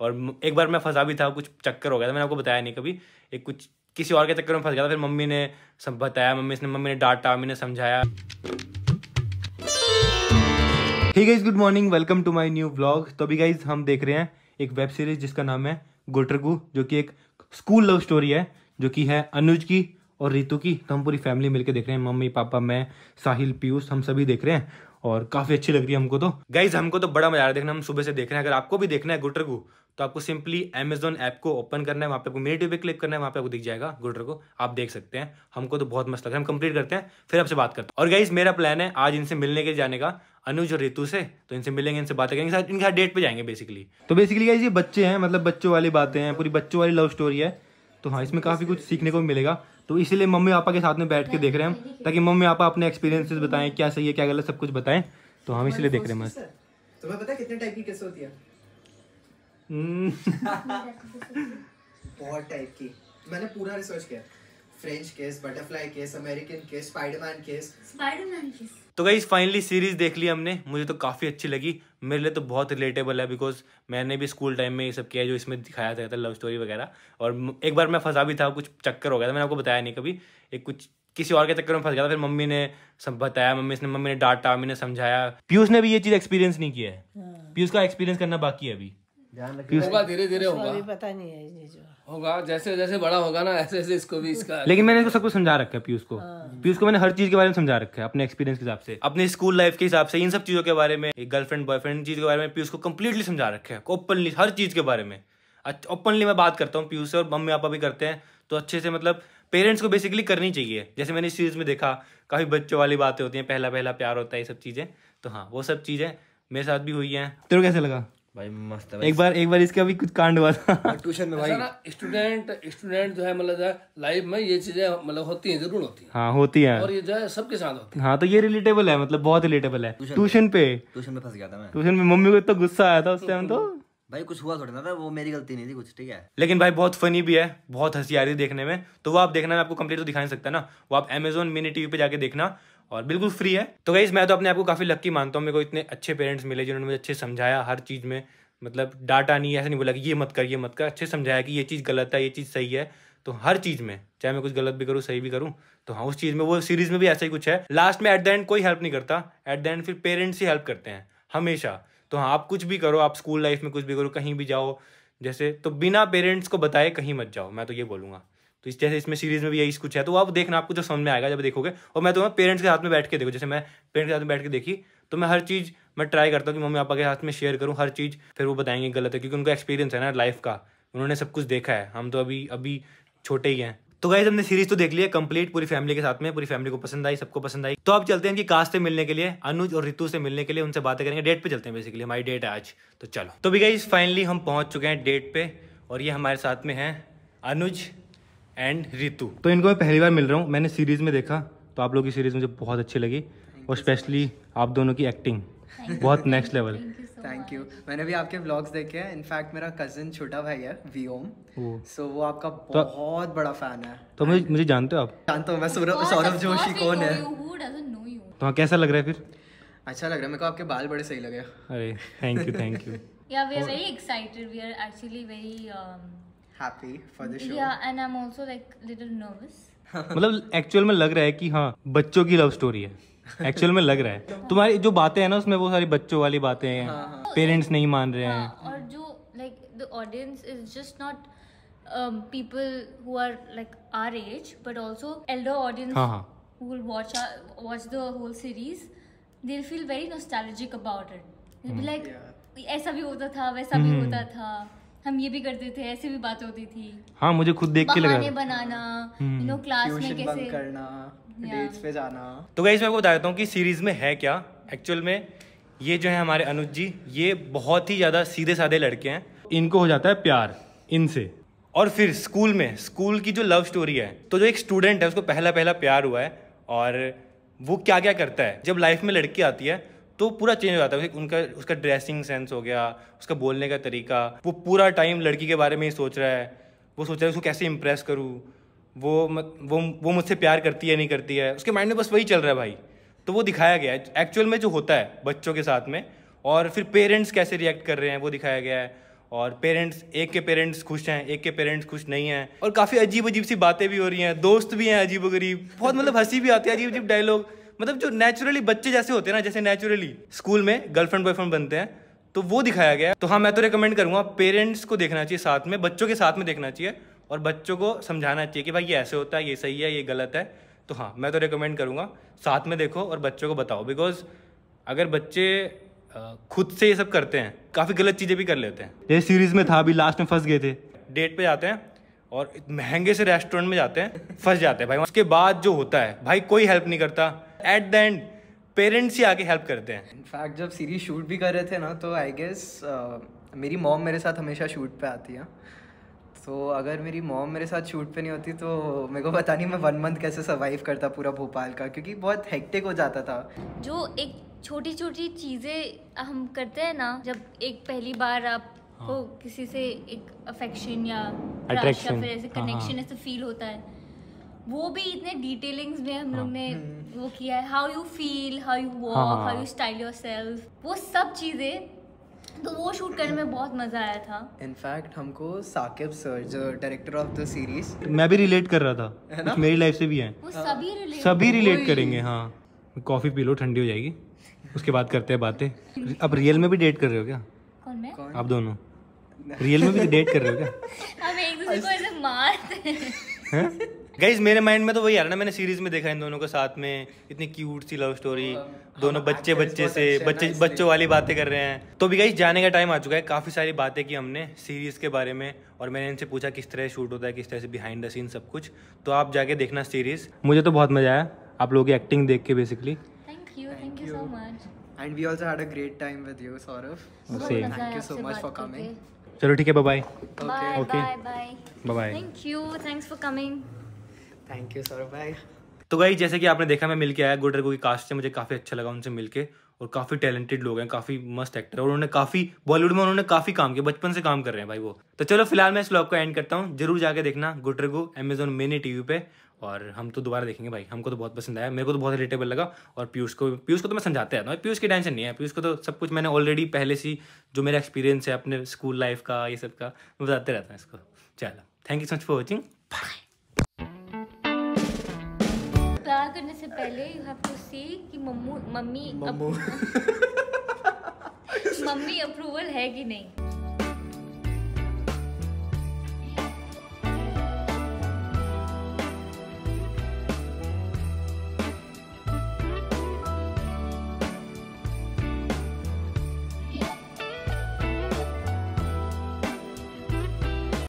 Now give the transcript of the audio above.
और एक बार मैं फंसा भी था कुछ चक्कर हो गया था मैंने आपको बताया नहीं कभी एक कुछ किसी और के चक्कर में फंस गया था फिर मम्मी ने सब बताया मम्मी ने मम्मी ने डांटा मम्मी ने समझाया ठीक है good morning welcome to my new blog तो अभी गाइज हम देख रहे हैं एक वेब सीरीज जिसका नाम है गुटरगु जो कि एक स्कूल लव स्टोरी है जो कि है अनुज की और रितु की तो हम पूरी फैमिली मिलकर देख रहे हैं मम्मी पापा मैं साहिल पीयूष हम सभी देख रहे हैं और काफी अच्छी लग रही है हमको तो गाइज हमको तो बड़ा मजा आ रहा है देखना हम सुबह से देख रहे हैं अगर आपको भी देखना है गुटरगु तो आपको सिंपली अमेजोन ऐप को ओपन करना है वहाँ पे आपको ट्यूब पर क्लिक करना है वहाँ पे आपको दिख जाएगा गुडर को आप देख सकते हैं हमको तो बहुत मस्त लग रहा है हम कंप्लीट करते हैं फिर आपसे बात करते हैं और गाइज मेरा प्लान है आज इनसे मिलने के जाने का अनुज और ऋतु से तो इनसे मिलेंगे इनसे बातें करेंगे साथ इनके साथ डेट पर जाएंगे बेसिकली तो बेसिकली गाइज ये बच्चे हैं मतलब बच्चों वाली बातें हैं पूरी बच्चों वाली लव स्टोरी है तो हाँ इसमें काफ़ी कुछ सीखने को मिलेगा तो इसीलिए मम्मी पापा के साथ में बैठ के देख रहे हैं हम ताकि मम्मी पापा अपने एक्सपीरियंसेस बताएं क्या सही है क्या गलत सब कुछ बताएं तो हम इसलिए देख रहे हैं मस्त तुम्हें तो पता कितने टाइप की कैसे होती है बहुत टाइप की मैंने पूरा रिसर्च किया French case butterfly case American case Spiderman case Spiderman case तो गई फाइनली सीरीज देख ली हमने मुझे तो काफ़ी अच्छी लगी मेरे लिए तो बहुत रिलेटेबल है बिकॉज मैंने भी स्कूल टाइम में ये सब किया जो इसमें दिखाया गया था लव स्टोरी वगैरह और एक बार मैं फंसा भी था कुछ चक्कर हो गया था मैंने आपको बताया नहीं कभी एक कुछ किसी और के चक्कर में फंस गया था फिर मम्मी ने सब बताया मम्मी ने मम्मी ने डांटा मम्मी ने समझाया पीयूष ने भी ये चीज़ एक्सपीरियंस नहीं किया है हाँ। पीयूष का एक्सपीरियंस करना बाकी है अभी होगा धीरे धीरे होगा पता नहीं है होगा जैसे जैसे बड़ा होगा ना ऐसे ऐसे इसको भी इसका लेकिन मैंने इसको तो सब कुछ समझा रखा है पीयूष को हाँ। पीयूष को मैंने हर चीज के बारे में समझा रखा है अपने एक्सपीरियंस के हिसाब से अपने स्कूल लाइफ के हिसाब से इन सब चीजों के बारे में गर्लफ्रेंड बॉयफ्रेंड चीज के बारे में पीयूष को कम्प्लीटली समझा रखा है ओपनली हर चीज के बारे में ओपनली मैं बात करता हूँ पीयूष से और मम्मी पापा भी करते हैं तो अच्छे से मतलब पेरेंट्स को बेसिकली करनी चाहिए जैसे मैंने इस सीरीज में देखा काफी बच्चों वाली बातें होती हैं पहला पहला प्यार होता है ये सब चीजें तो हाँ वो सब चीजें मेरे साथ भी हुई हैं तेरे कैसे लगा भाई मस्त है एक बार एक बार इसका भी कुछ कांड हुआ था ट्यूशन में भाई स्टूडेंट स्टूडेंट जो है मतलब लाइफ में ये चीजें मतलब होती हैं जरूर होती हैं हाँ होती हैं और ये जो है सबके साथ होती है हाँ तो ये रिलेटेबल है मतलब बहुत रिलेटेबल है ट्यूशन पे ट्यूशन में फंस गया था मैं ट्यूशन में मम्मी को इतना गुस्सा आया था उस टाइम तो भाई कुछ हुआ थोड़ा ना था वो मेरी गलती नहीं थी कुछ ठीक है लेकिन भाई बहुत फनी भी है बहुत हंसी आ रही है देखने में तो वो आप देखना मैं आपको कंप्लीट तो दिखा नहीं सकता ना वो आप एमेजोन मिनी टीवी पे जाके देखना और बिल्कुल फ्री है तो गाइज मैं तो अपने आप को काफ़ी लक्की मानता हूँ मेरे को इतने अच्छे पेरेंट्स मिले जिन्होंने मुझे अच्छे समझाया हर चीज़ में मतलब डाटा नहीं ऐसा नहीं बोला कि ये मत कर ये मत कर अच्छे समझाया कि ये चीज़ गलत है ये चीज़ सही है तो हर चीज़ में चाहे मैं कुछ गलत भी करूँ सही भी करूँ तो हाँ उस चीज़ में वो सीरीज़ में भी ऐसा ही कुछ है लास्ट में एट द एंड कोई हेल्प नहीं करता एट द एंड फिर पेरेंट्स ही हेल्प करते हैं हमेशा तो हाँ आप कुछ भी करो आप स्कूल लाइफ में कुछ भी करो कहीं भी जाओ जैसे तो बिना पेरेंट्स को बताए कहीं मत जाओ मैं तो ये बोलूंगा तो इस जैसे इसमें सीरीज में भी यही कुछ है तो आप देखना आपको जो तो समझ में आएगा जब देखोगे और मैं तो तो पेरेंट्स के साथ में बैठ के देखो जैसे मैं पेरेंट्स के साथ में बैठ के देखी तो मैं हर चीज़ मैं ट्राई करता हूँ कि मम्मी पापा के साथ में शेयर करूँ हर चीज़ फिर वो बताएंगे गलत है क्योंकि उनका एक्सपीरियंस है ना लाइफ का उन्होंने सब कुछ देखा है हम तो अभी अभी छोटे ही हैं तो गाइज हमने सीरीज तो देख लिया कंप्लीट पूरी फैमिली के साथ में पूरी फैमिली को पसंद आई सबको पसंद आई तो आप चलते हैं कि कास्ट से मिलने के लिए अनुज और ऋतु से मिलने के लिए उनसे बातें करेंगे डेट पे चलते हैं बेसिकली हमारी डेट है आज तो चलो तो भी गाइज फाइनली हम पहुंच चुके हैं डेट पे और ये हमारे साथ में है अनुज एंड रितु तो इनको मैं पहली बार मिल रहा हूँ मैंने सीरीज़ में देखा तो आप लोगों की सीरीज़ मुझे बहुत अच्छी लगी और स्पेशली आप दोनों की एक्टिंग बहुत नेक्स्ट लेवल थैंक यू मैंने भी आपके ब्लॉग्स देखे हैं इनफैक्ट मेरा कजिन छोटा भाई है वियोम सो वो आपका तो, बहुत बड़ा फैन है तो मुझे मुझे जानते हो आप जानते हो मैं सौरभ जोशी कौन है तो हाँ कैसा लग रहा है फिर अच्छा लग रहा है मेरे को आपके बाल बड़े सही लगे अरे थैंक यू थैंक यू या we are very excited we are actually very happy for the show. Yeah, and I'm also like little nervous. मतलब एक्चुअल में लग रहा है कि हाँ बच्चों की लव स्टोरी है एक्चुअल में लग रहा है तुम्हारी जो बातें हैं ना उसमें वो सारी बच्चों वाली बातें हैं पेरेंट्स हाँ, हाँ। नहीं मान रहे हैं हाँ, और जो like the audience is just not people who are like our age but also elder audience who will watch our, watch the whole series they'll feel very nostalgic about it they'll be mm-hmm. like ऐसा भी होता था वैसा भी mm-hmm. होता था हम ये भी करते थे ऐसे भी बात होती थी हाँ मुझे खुद देख के लगा बनाना नो हम्म। क्लास में कैसे करना डेट्स पे जाना तो गाइस मैं आपको बता देता हूँ कि सीरीज में है क्या एक्चुअल में ये जो है हमारे अनुज जी ये बहुत ही ज़्यादा सीधे साधे लड़के हैं इनको हो जाता है प्यार इनसे और फिर स्कूल में स्कूल की जो लव स्टोरी है तो जो एक स्टूडेंट है उसको पहला पहला प्यार हुआ है और वो क्या क्या करता है जब लाइफ में लड़की आती है तो पूरा चेंज हो जाता है उनका उसका ड्रेसिंग सेंस हो गया उसका बोलने का तरीका वो पूरा टाइम लड़की के बारे में ही सोच रहा है वो सोच रहा है उसको कैसे इम्प्रेस करूँ वो वो वो मुझसे प्यार करती है नहीं करती है उसके माइंड में बस वही चल रहा है भाई तो वो दिखाया गया है एक्चुअल में जो होता है बच्चों के साथ में और फिर पेरेंट्स कैसे रिएक्ट कर रहे हैं वो दिखाया गया है और पेरेंट्स एक के पेरेंट्स खुश हैं एक के पेरेंट्स खुश नहीं हैं और काफ़ी अजीब अजीब सी बातें भी हो रही हैं दोस्त भी हैं अजीब गरीब बहुत मतलब हंसी भी आती है अजीब अजीब डायलॉग मतलब जो नेचुरली बच्चे जैसे होते हैं ना जैसे नेचुरली स्कूल में गर्लफ्रेंड बॉयफ्रेंड बनते हैं तो वो दिखाया गया तो हाँ मैं तो रिकमेंड करूँगा पेरेंट्स को देखना चाहिए साथ में बच्चों के साथ में देखना चाहिए और बच्चों को समझाना चाहिए कि भाई ये ऐसे होता है ये सही है ये गलत है तो हाँ मैं तो रिकमेंड करूँगा साथ में देखो और बच्चों को बताओ बिकॉज अगर बच्चे खुद से ये सब करते हैं काफ़ी गलत चीज़ें भी कर लेते हैं ये सीरीज़ में था अभी लास्ट में फंस गए थे डेट पे जाते हैं और महंगे से रेस्टोरेंट में जाते हैं फंस जाते हैं भाई उसके बाद जो होता है भाई कोई हेल्प नहीं करता एट द एंड पेरेंट्स ही आके हेल्प करते हैं इनफैक्ट जब सीरीज शूट भी कर रहे थे ना तो आई गेस uh, मेरी मॉम मेरे साथ हमेशा शूट पे आती है तो अगर मेरी मॉम मेरे साथ शूट पे नहीं होती तो मेरे को पता नहीं मैं वन मंथ कैसे सर्वाइव करता पूरा भोपाल का क्योंकि बहुत हेक्टिक हो जाता था जो एक छोटी छोटी चीज़ें हम करते हैं ना जब एक पहली बार आप हाँ. तो किसी से एक अफेक्शन या अट्रैक्शन फिर कनेक्शन ऐसा फील होता है वो भी इतने डिटेलिंग्स में हम लोग हाँ। ने हम्म। वो किया है how you feel how you walk how you style yourself वो सब चीज़ें तो वो शूट करने में बहुत मज़ा आया था इनफैक्ट हमको साकिब सर जो डायरेक्टर ऑफ द सीरीज मैं भी रिलेट कर रहा था कुछ मेरी लाइफ से भी है वो सभी रिलेट सभी रिलेट करेंगे हाँ कॉफ़ी पी लो ठंडी हो जाएगी उसके बाद करते हैं बातें अब रियल में भी डेट कर रहे हो क्या कौन मैं कौन? आप दोनों रियल में भी डेट तो कर रहे हो क्या हम एक दूसरे को ऐसे मारते हैं गाइस मेरे माइंड में तो वही आ रहा ना मैंने सीरीज में देखा इन दोनों को साथ में इतनी क्यूट सी लव स्टोरी हाँ, दोनों हाँ, बच्चे बच्चे से बच्चे बच्चों वाली बातें कर रहे हैं तो भी गाइस जाने का टाइम आ चुका है काफ़ी सारी बातें की हमने सीरीज के बारे में और मैंने इनसे पूछा किस तरह शूट होता है किस तरह से बिहाइंड द सीन सब कुछ तो आप जाके देखना सीरीज मुझे तो बहुत मज़ा आया आप लोगों की एक्टिंग देख के basically thank you thank you so much and we also had a great time with you Saurabh So Same. Thank you so much for चलो ठीक है bye bye okay bye bye thank you thanks for coming thank you Saurabh भाई तो गई जैसे कि आपने देखा मैं मिलके आया गुडर को की कास्ट से मुझे काफ़ी अच्छा लगा उनसे मिलके और काफ़ी टैलेंटेड लोग हैं काफ़ी मस्त एक्टर और उन्होंने काफ़ी बॉलीवुड में उन्होंने काफ़ी काम किया बचपन से काम कर रहे हैं भाई वो तो चलो फिलहाल मैं इस ब्लॉग को एंड करता हूँ जरूर जाके देखना good Raghu Amazon mini TV पे और हम तो दोबारा देखेंगे भाई हमको तो बहुत पसंद आया मेरे को तो बहुत रिलेटेबल लगा और पीयूष को पीयूष को तो मैं समझाते रहता हूँ पीयूष की टेंशन नहीं है पीयूष को तो सब कुछ मैंने ऑलरेडी पहले से जो मेरा एक्सपीरियंस है अपने स्कूल लाइफ का ये सब का मैं बताते रहता हूँ इसको चलो thank you so much for watching bye करने से पहले यू हैव टू सी कि मम्मी मम्मी अप्रूवल है कि नहीं